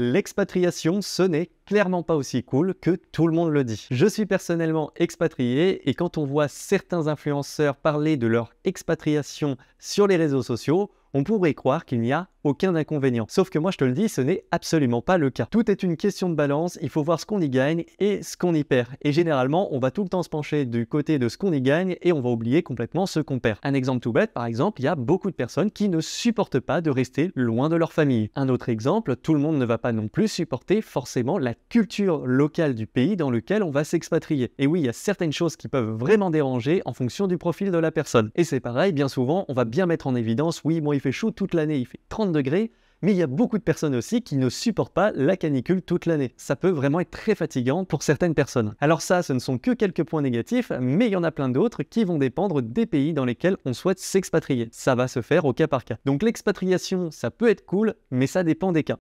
L'expatriation, ce n'est clairement pas aussi cool que tout le monde le dit. Je suis personnellement expatrié et quand on voit certains influenceurs parler de leur expatriation sur les réseaux sociaux, on pourrait croire qu'il n'y a aucun inconvénient. Sauf que moi je te le dis, ce n'est absolument pas le cas. Tout est une question de balance, il faut voir ce qu'on y gagne et ce qu'on y perd. Et généralement, on va tout le temps se pencher du côté de ce qu'on y gagne et on va oublier complètement ce qu'on perd. Un exemple tout bête, par exemple, il y a beaucoup de personnes qui ne supportent pas de rester loin de leur famille. Un autre exemple, tout le monde ne va pas non plus supporter forcément la culture locale du pays dans lequel on va s'expatrier. Et oui, il y a certaines choses qui peuvent vraiment déranger en fonction du profil de la personne. Et c'est pareil, bien souvent, on va bien mettre en évidence, oui, moi il fait chaud toute l'année, il fait 30 degrés, mais il y a beaucoup de personnes aussi qui ne supportent pas la canicule toute l'année. Ça peut vraiment être très fatigant pour certaines personnes. Alors ça, ce ne sont que quelques points négatifs, mais il y en a plein d'autres qui vont dépendre des pays dans lesquels on souhaite s'expatrier. Ça va se faire au cas par cas. Donc l'expatriation, ça peut être cool, mais ça dépend des cas.